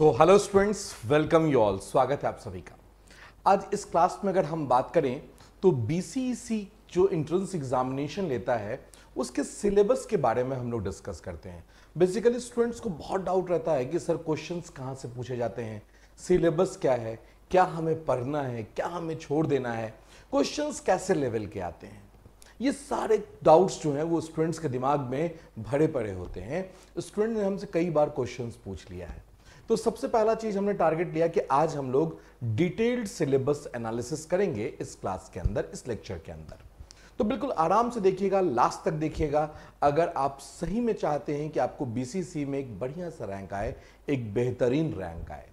so hello students welcome you all स्वागत है आप सभी का आज इस क्लास में अगर हम बात करें तो बी e जो इंट्रेंस एग्जामिनेशन लेता है उसके सिलेबस के बारे में हम लोग डिस्कस करते हैं बेसिकली स्टूडेंट्स को बहुत डाउट रहता है कि सर क्वेश्चंस कहाँ से पूछे जाते हैं सिलेबस क्या है क्या हमें पढ़ना है क्या हमें छोड़ देना है क्वेश्चंस कैसे लेवल के आते हैं ये सारे डाउट्स जो हैं वो स्टूडेंट्स के दिमाग में भरे पड़े होते हैं स्टूडेंट ने हमसे कई बार क्वेश्चंस पूछ लिया है तो सबसे पहला चीज हमने टारगेट लिया कि आज हम लोग डिटेल्ड सिलेबस एनालिसिस करेंगे इस क्लास के अंदर इस लेक्चर के अंदर तो बिल्कुल आराम से देखिएगा लास्ट तक देखिएगा अगर आप सही में चाहते हैं कि आपको बीसीसी में एक बढ़िया सा रैंक आए एक बेहतरीन रैंक आए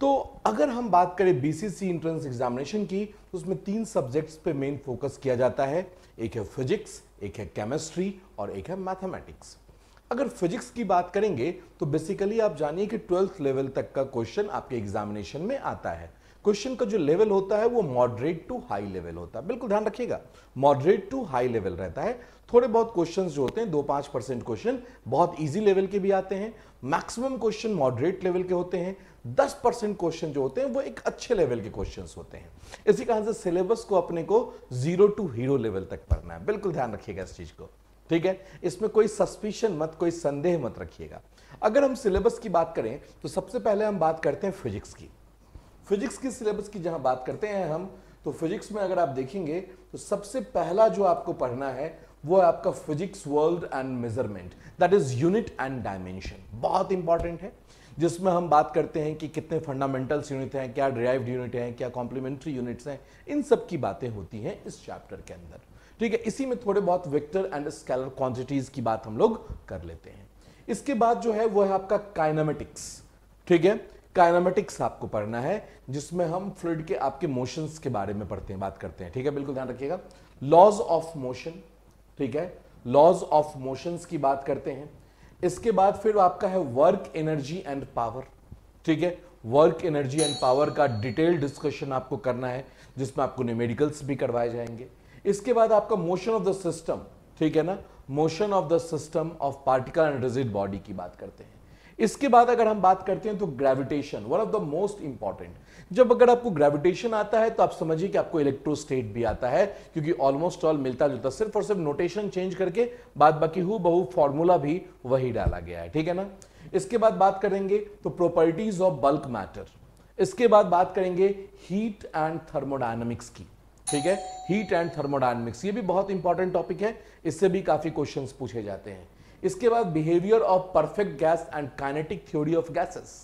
तो अगर हम बात करें बीसीसी इंट्रेंस एग्जामिनेशन की तो उसमें तीन सब्जेक्ट्स पे मेन फोकस किया जाता है एक है फिजिक्स एक है केमिस्ट्री और एक है मैथमेटिक्स अगर फिजिक्स की बात करेंगे तो बेसिकली आप जानिए कि ट्वेल्थ लेवल तक का क्वेश्चन आपके एग्जामिनेशन में आता है क्वेश्चन का जो लेवल होता है वो मॉडरेट टू हाई लेवल होता है बिल्कुल ध्यान रखिएगा मॉडरेट टू हाई लेवल रहता है थोड़े बहुत क्वेश्चन जो होते हैं दो पांच परसेंट क्वेश्चन बहुत ईजी लेवल के भी आते हैं मैक्सिमम क्वेश्चन मॉडरेट लेवल के होते हैं दस परसेंट क्वेश्चन जो होते हैं वो एक अच्छे लेवल के क्वेश्चन होते हैं इसी कारण से सिलेबस को अपने को जीरो टू हीरो लेवल तक पढ़ना है बिल्कुल ध्यान रखिएगा इस चीज को ठीक है इसमें कोई सस्पिशन मत कोई संदेह मत रखिएगा अगर हम सिलेबस की बात करें तो सबसे पहले हम बात करते हैं फिजिक्स की फिजिक्स की सिलेबस की जहां बात करते हैं हम तो फिजिक्स में अगर आप देखेंगे तो सबसे पहला जो आपको पढ़ना है वो है आपका physics world and measurement that is unit and dimension बहुत इंपॉर्टेंट है जिसमें हम बात करते हैं कि कितने फंडामेंटल्स यूनिट हैं क्या ड्राइव्ड यूनिट हैं क्या कॉम्प्लीमेंट्री यूनिट्स हैं इन सब की बातें होती हैं इस चैप्टर के अंदर ठीक है इसी में थोड़े बहुत वेक्टर एंड स्केलर क्वांटिटीज की बात हम लोग कर लेते हैं इसके बाद जो है वो है आपका काइनामेटिक्स ठीक है काइनामेटिक्स आपको पढ़ना है जिसमें हम फ्लूड के आपके मोशंस के बारे में पढ़ते हैं बात करते हैं ठीक है बिल्कुल ध्यान रखिएगा लॉज ऑफ मोशन ठीक है लॉज ऑफ मोशंस की बात करते हैं इसके बाद फिर आपका है वर्क एनर्जी एंड पावर ठीक है वर्क एनर्जी एंड पावर का डिटेल डिस्कशन आपको करना है जिसमें आपको न्यूमेरिकल्स भी करवाए जाएंगे इसके बाद आपका मोशन ऑफ द सिस्टम ठीक है ना motion of the system of particle and rigid body की बात करते हैं इसके बाद अगर हम बात करते हैं तो gravitation one of the most important जब अगर आपको ग्रेविटेशन आता है तो आप समझिए कि आपको इलेक्ट्रोस्टेट भी आता है क्योंकि ऑलमोस्ट ऑल मिलता जुलता सिर्फ और सिर्फ नोटेशन चेंज करके बाद बाकी हु बहु फॉर्मूला भी वही डाला गया है ठीक है ना इसके बाद बात करेंगे तो प्रॉपर्टीज ऑफ बल्क मैटर इसके बाद बात करेंगे हीट एंड थर्मोडाइनमिक्स की ठीक है हीट एंड थर्मोडाइनमिक्स ये भी बहुत इंपॉर्टेंट टॉपिक है इससे भी काफी क्वेश्चन पूछे जाते हैं इसके बाद behaviour of perfect gas and kinetic theory of gases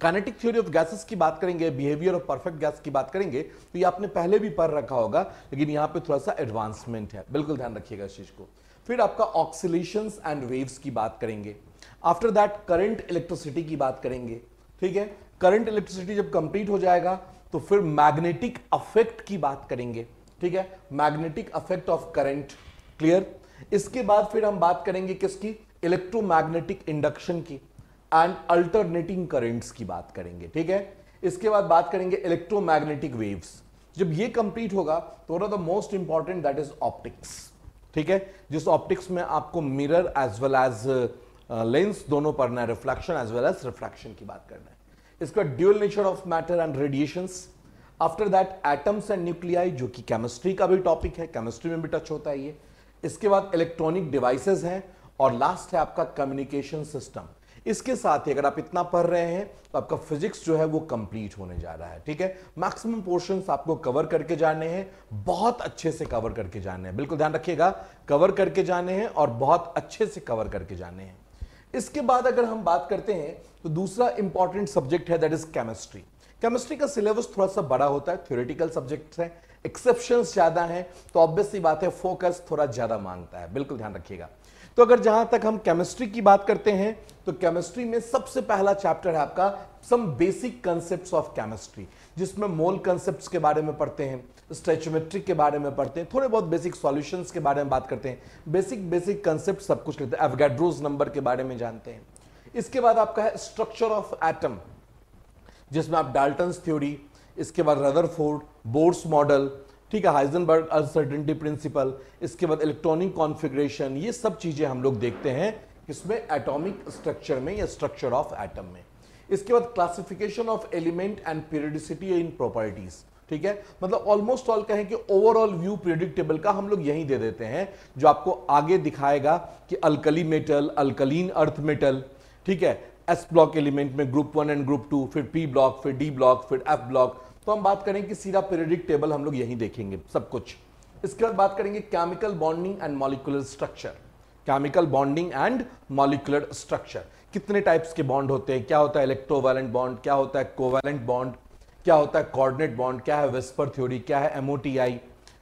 kinetic theory of gases की बात करेंगे बिहेवियर ऑफ परफेक्ट गैस की बात करेंगे तो ये आपने पहले भी पढ़ रखा होगा लेकिन यहां पे थोड़ा सा एडवांसमेंट है बिल्कुल ध्यान रखिएगा इस चीज को फिर आपका ऑक्सीलेशन एंड वेव्स की बात करेंगे आफ्टर दैट करंट इलेक्ट्रिसिटी की बात करेंगे ठीक है करंट इलेक्ट्रिसिटी जब कंप्लीट हो जाएगा तो फिर मैग्नेटिक अफेक्ट की बात करेंगे ठीक है magnetic effect of current clear इसके बाद फिर हम बात करेंगे किसकी इलेक्ट्रोमैग्नेटिक इंडक्शन की एंड अल्टरनेटिंग करेंट्स की बात करेंगे ठीक है इसके बाद बात करेंगे इलेक्ट्रोमैग्नेटिक वेव्स जब ये कंप्लीट होगा तो the most important that is optics ठीक है जिस ऑप्टिक्स में आपको mirror as well as lens दोनों पढ़ना है reflection as well as reflection की बात करना है इसका dual nature of matter and radiations after that atoms and nuclei जो कि केमिस्ट्री का भी टॉपिक है केमिस्ट्री में भी टच होता है ये इसके बाद इलेक्ट्रॉनिक डिवाइसेस हैं और लास्ट है आपका कम्युनिकेशन सिस्टम इसके साथ ही अगर आप इतना पढ़ रहे हैं तो आपका फिजिक्स जो है वो कंप्लीट होने जा रहा है ठीक है मैक्सिमम पोर्शन आपको कवर करके जाने हैं बहुत अच्छे से कवर करके जाने हैं बिल्कुल ध्यान रखिएगा कवर करके जाने हैं और बहुत अच्छे से कवर करके जाने हैं इसके बाद अगर हम बात करते हैं तो दूसरा इंपॉर्टेंट सब्जेक्ट है दैट इज केमिस्ट्री केमिस्ट्री का सिलेबस थोड़ा सा बड़ा होता है थ्योरेटिकल सब्जेक्ट है एक्सेप्शन ज्यादा है तो ऑब्वियसली बात है फोकस थोड़ा ज्यादा मांगता है बिल्कुल ध्यान रखिएगा तो अगर जहां तक हम केमिस्ट्री की बात करते हैं तो केमिस्ट्री में सबसे पहला चैप्टर है आपका some basic concept of chemistry जिसमें मोल कंसेप्ट के बारे में पढ़ते हैं स्ट्रेचोमेट्रिक के बारे में पढ़ते हैं थोड़े बहुत बेसिक सॉल्यूशंस के बारे में बात करते हैं बेसिक बेसिक कंसेप्ट सब कुछ लेते हैं एवगैड्रोज नंबर के बारे में जानते हैं इसके बाद आपका है स्ट्रक्चर ऑफ एटम जिसमें आप डाल्टन थ्योरी इसके बाद रदरफोर्ड बोर्ड्स मॉडल ठीक है हाइजनबर्ग अनसर्टेनिटी प्रिंसिपल इसके बाद इलेक्ट्रॉनिक कॉन्फिग्रेशन ये सब चीज़ें हम लोग देखते हैं किसमें एटॉमिक स्ट्रक्चर में या स्ट्रक्चर ऑफ एटम में इसके बाद classification of element and periodicity in properties ठीक है मतलब ऑलमोस्ट ऑल कहें कि ओवरऑल व्यू प्रिडिक्टेबल का हम लोग यही दे देते हैं जो आपको आगे दिखाएगा कि alkali metal alkaline earth metal ठीक है एस ब्लॉक एलिमेंट में group one and group two फिर पी ब्लॉक फिर डी ब्लॉक फिर एफ ब्लॉक तो हम बात करें कि सीधा प्रिडिक्टेबल हम लोग यही देखेंगे सब कुछ इसके बाद बात करेंगे chemical bonding and molecular structure chemical bonding and molecular structure कितने टाइप्स के बॉन्ड होते हैं क्या होता है इलेक्ट्रोवैलेंट बॉन्ड क्या होता है कोवैलेंट बॉन्ड क्या होता है कोऑर्डिनेट बॉन्ड क्या है वेस्पर थ्योरी क्या है एमओटीआई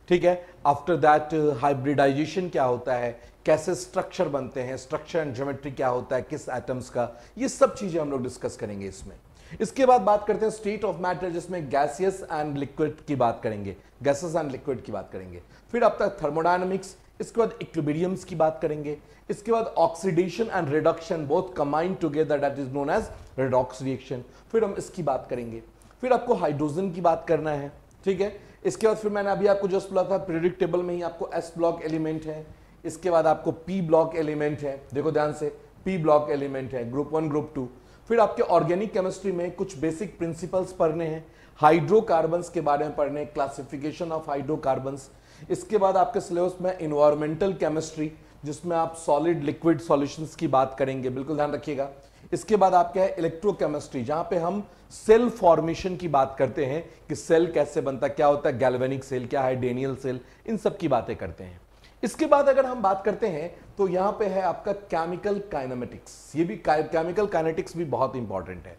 ठीक है आफ्टर दैट हाइब्रिडाइजेशन क्या होता है कैसे स्ट्रक्चर बनते हैं स्ट्रक्चर एंड ज्योमेट्री क्या होता है किस एटम्स का ये सब चीजें हम लोग डिस्कस करेंगे इसमें इसके बाद बात करते हैं स्टेट ऑफ मैटर जिसमें गैसियस एंड लिक्विड की बात करेंगे गैसेस एंड लिक्विड की बात करेंगे फिर अब तक थर्मोडाइनमिक्स इसके बाद इक्विबीडियम्स की बात करेंगे इसके बाद oxidation and reduction both combined together that is known as redox reaction फिर हम इसकी बात करेंगे फिर आपको हाइड्रोजन की बात करना है ठीक है इसके बाद फिर मैंने अभी आपको जो बोला था प्रिडिक्टेबल में ही आपको एस ब्लॉक एलिमेंट है इसके बाद आपको पी ब्लॉक एलिमेंट है देखो ध्यान से पी ब्लॉक एलिमेंट है ग्रुप वन ग्रुप टू फिर आपके ऑर्गेनिक केमिस्ट्री में कुछ बेसिक प्रिंसिपल्स पढ़ने हैं हाइड्रोकार्बन्स के बारे में पढ़ने क्लासिफिकेशन ऑफ हाइड्रोकार्बन्स इसके बाद आपके सिलेबस में इन्वायरमेंटल केमिस्ट्री जिसमें आप सॉलिड लिक्विड सॉल्यूशंस की बात करेंगे बिल्कुल ध्यान रखिएगा इसके बाद आप क्या है इलेक्ट्रोकेमिस्ट्री जहां पे हम सेल फॉर्मेशन की बात करते हैं कि सेल कैसे बनता क्या होता है गैल्वेनिक सेल क्या है डेनियल सेल इन सब की बातें करते हैं इसके बाद अगर हम बात करते हैं तो यहां पे है आपका केमिकल काइनामेटिक्स ये भी केमिकल काइनेटिक्स भी बहुत इंपॉर्टेंट है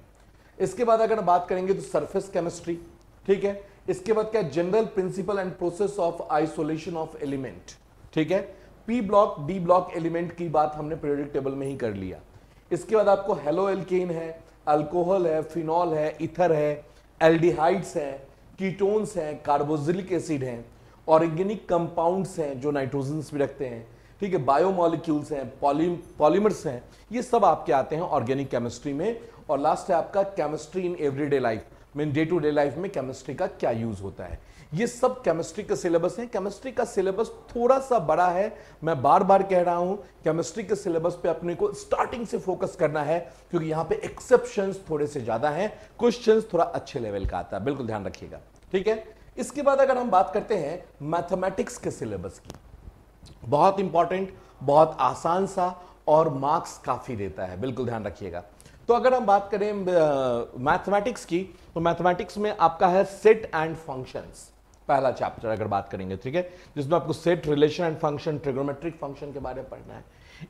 इसके बाद अगर बात करेंगे तो सरफेस केमिस्ट्री ठीक है इसके बाद क्या general principle and process of isolation of element ठीक है p block d block element की बात हमने पीरियोडिक टेबल में ही कर लिया इसके बाद आपको हेलो एल्केन है अल्कोहल है फिनॉल है इथर है एल्डिहाइड्स हैं कीटोन्स हैं कार्बोजिलिक एसिड हैं ऑर्गेनिक कंपाउंड्स हैं जो नाइट्रोजन्स भी रखते हैं ठीक है बायोमोलिक्यूल्स हैं पॉली पॉलीमर्स हैं ये सब आपके आते हैं ऑर्गेनिक केमिस्ट्री में और लास्ट है आपका chemistry in everyday life mean day to day life में केमिस्ट्री का क्या यूज होता है ये सब केमिस्ट्री का सिलेबस है केमिस्ट्री का सिलेबस थोड़ा सा बड़ा है मैं बार बार कह रहा हूं केमिस्ट्री के सिलेबस पे अपने को स्टार्टिंग से फोकस करना है क्योंकि यहां पे एक्सेप्शन थोड़े से ज्यादा हैं क्वेश्चन थोड़ा अच्छे लेवल का आता है बिल्कुल ध्यान रखिएगा ठीक है इसके बाद अगर हम बात करते हैं मैथमेटिक्स के सिलेबस की बहुत इंपॉर्टेंट बहुत आसान सा और मार्क्स काफी देता है बिल्कुल ध्यान रखिएगा तो अगर हम बात करें मैथमेटिक्स की तो मैथमेटिक्स में आपका है सेट एंड फंक्शंस पहला चैप्टर अगर बात करेंगे ठीक है जिसमें आपको set relation and function trigonometric function के बारे में पढ़ना है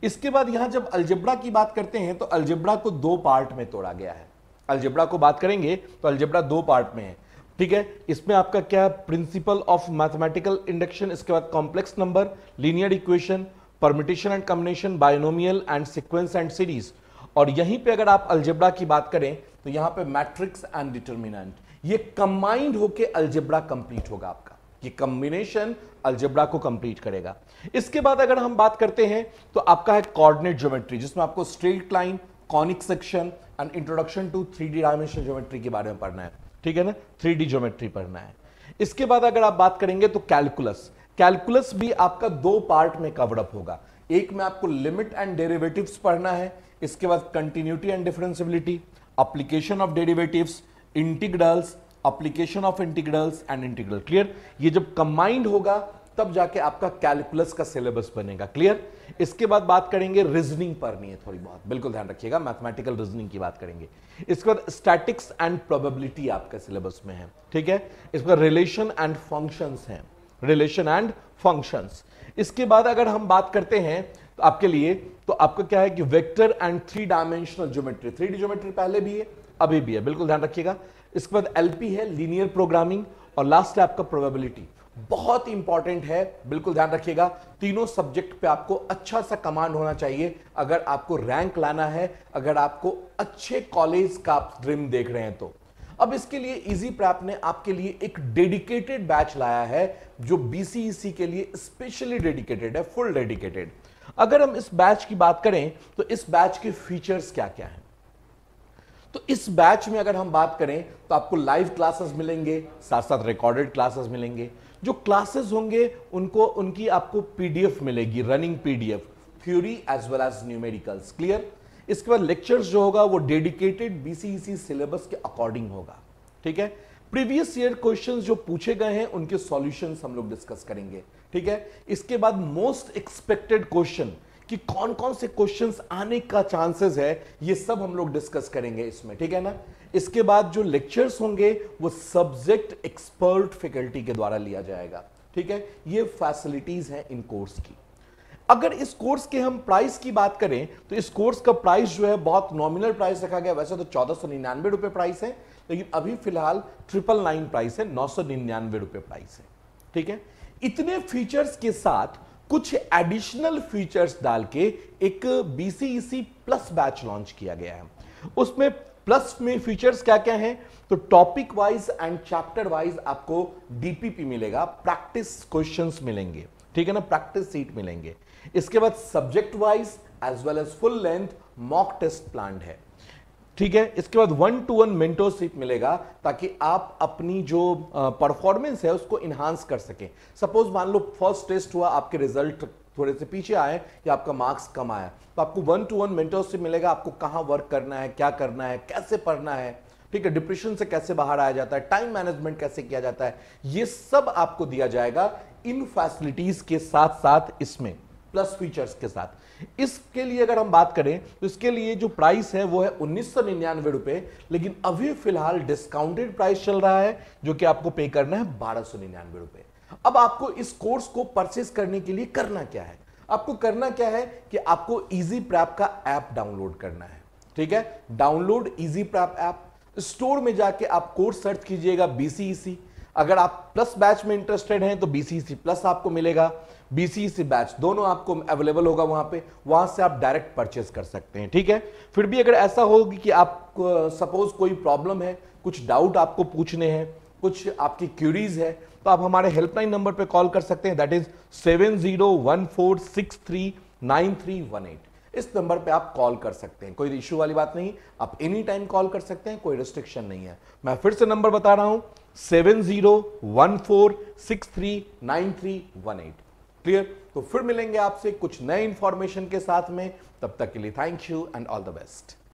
इसके बाद यहां जब अल्जेब्रा की बात करते हैं तो अल्जेब्रा को दो पार्ट में तोड़ा गया है अल्जेब्रा को बात करेंगे तो अल्जेब्रा दो पार्ट में है ठीक है इसमें आपका क्या प्रिंसिपल ऑफ मैथमेटिकल इंडक्शन इसके बाद complex number linear equation permutation and combination binomial and sequence and series और यहीं पे अगर आप अल्जेब्रा की बात करें तो यहां पे मैट्रिक्स एंड डिटर्मिनेंट ये कंबाइंड होके अल्जेब्रा कंप्लीट होगा आपका ये कंबिनेशन अल्जेब्रा को कंप्लीट करेगा इसके बाद अगर हम बात करते हैं तो आपका है कोऑर्डिनेट ज्योमेट्री जिसमें आपको straight line conic section and introduction to three D dimensional geometry के बारे में पढ़ना है ठीक है ना थ्री डी ज्योमेट्री पढ़ना है इसके बाद अगर आप बात करेंगे तो कैलकुलस कैलकुलस भी आपका दो पार्ट में कवरअप होगा एक में आपको लिमिट एंड डेरिवेटिव पढ़ना है इसके बाद continuity and differentiability application of derivative integrals application of integrals and integral clear ये जब कंबाइंड होगा तब जाके आपका कैलकुलस का सिलेबस बनेगा क्लियर इसके बाद बात करेंगे रीजनिंग पर नहीं है थोड़ी बहुत बिल्कुल ध्यान रखिएगा मैथमेटिकल रीजनिंग की बात करेंगे इसके बाद स्टैटिक्स एंड प्रोबेबिलिटी आपका सिलेबस में है ठीक है इसके बाद रिलेशन एंड फंक्शन है रिलेशन एंड फंक्शन इसके बाद अगर हम बात करते हैं तो आपके लिए तो आपका क्या है कि vector and three dimensional geometry three D geometry पहले भी है अभी भी है बिल्कुल ध्यान रखिएगा इसके बाद एलपी है लीनियर प्रोग्रामिंग और लास्ट है आपका प्रोबेबिलिटी बहुत इंपॉर्टेंट है बिल्कुल ध्यान रखिएगा तीनों सब्जेक्ट पे आपको अच्छा सा कमांड होना चाहिए अगर आपको रैंक लाना है अगर आपको अच्छे कॉलेज का आप ड्रीम देख रहे हैं तो अब इसके लिए इजी प्रैप ने आपके लिए एक डेडिकेटेड बैच लाया है जो बीसीईसी e के लिए स्पेशली डेडिकेटेड है फुल डेडिकेटेड अगर हम इस बैच की बात करें तो इस बैच के फीचर्स क्या क्या हैं तो इस बैच में अगर हम बात करें तो आपको लाइव क्लासेस मिलेंगे साथ साथ रिकॉर्डेड क्लासेस मिलेंगे जो क्लासेस होंगे उनको उनकी आपको पीडीएफ मिलेगी running PDF theory as well as numericals clear इसके बाद लेक्चर्स जो होगा वो डेडिकेटेड बीसीईसी सिलेबस के अकॉर्डिंग होगा ठीक है प्रीवियस ईयर क्वेश्चन जो पूछे गए हैं उनके सोल्यूशन हम लोग डिस्कस करेंगे ठीक है इसके बाद मोस्ट एक्सपेक्टेड क्वेश्चन कि कौन कौन से क्वेश्चंस आने का चांसेस है ये सब हम लोग डिस्कस करेंगे इसमें ठीक है ना इसके बाद जो लेक्चर्स होंगे वो सब्जेक्ट एक्सपर्ट फैकल्टी के द्वारा लिया जाएगा ठीक है ये फैसिलिटीज हैं इन कोर्स की अगर इस कोर्स के हम प्राइस की बात करें तो इस कोर्स का प्राइस जो है बहुत नॉमिनल प्राइस रखा गया वैसे तो चौदह सौ निन्यानवे रुपये प्राइस है लेकिन अभी फिलहाल ट्रिपल नाइन प्राइस है नौ सौ निन्यानवे रुपये प्राइस है ठीक है इतने फीचर्स के साथ कुछ एडिशनल फीचर्स डाल के एक बीसीईसी प्लस बैच लॉन्च किया गया है उसमें प्लस में फीचर्स क्या क्या हैं तो topic wise and chapter wise आपको डीपीपी मिलेगा प्रैक्टिस क्वेश्चंस मिलेंगे ठीक है ना प्रैक्टिस सीट मिलेंगे इसके बाद subject wise as well as full length mock test planned है ठीक है इसके बाद वन टू वन मेंटोरशिप मिलेगा ताकि आप अपनी जो परफॉर्मेंस है उसको इन्हांस कर सकें सपोज मान लो फर्स्ट टेस्ट हुआ आपके रिजल्ट थोड़े से पीछे आए या आपका मार्क्स कम आया तो आपको वन टू वन मेंटोरशिप मिलेगा आपको कहाँ वर्क करना है क्या करना है कैसे पढ़ना है ठीक है डिप्रेशन से कैसे बाहर आया जाता है टाइम मैनेजमेंट कैसे किया जाता है ये सब आपको दिया जाएगा इन फैसिलिटीज के साथ साथ इसमें प्लस फीचर्स के साथ इसके लिए अगर हम बात करें तो इसके लिए जो प्राइस है वो है उन्नीस सौ निन्यानवे रुपए लेकिन अभी फिलहाल डिस्काउंटेड प्राइस चल रहा है जो कि आपको पे करना है बारह सौ निन्यानवे रुपए अब आपको इस कोर्स को परचेस करने के लिए करना क्या है आपको करना क्या है कि आपको इजी प्रैप का ऐप डाउनलोड करना है ठीक है download easy prep app store में जाके आप कोर्स सर्च कीजिएगा बीसीईसी अगर आप प्लस बैच में इंटरेस्टेड हैं तो बीसीसी प्लस e आपको मिलेगा बीसीसी बैच e दोनों आपको अवेलेबल होगा वहां पे वहां से आप डायरेक्ट परचेज कर सकते हैं ठीक है फिर भी अगर ऐसा होगी कि आप सपोज कोई प्रॉब्लम है कुछ डाउट आपको पूछने हैं कुछ आपकी क्यूरीज है तो आप हमारे हेल्पलाइन नंबर पर कॉल कर सकते हैं that is seven zero one four six three nine three one eight इस नंबर पे आप कॉल कर सकते हैं कोई इश्यू वाली बात नहीं आप एनी टाइम कॉल कर सकते हैं कोई रिस्ट्रिक्शन नहीं है मैं फिर से नंबर बता रहा हूं seven zero one four six three nine three one eight clear तो फिर मिलेंगे आपसे कुछ नए इंफॉर्मेशन के साथ में तब तक के लिए thank you and all the best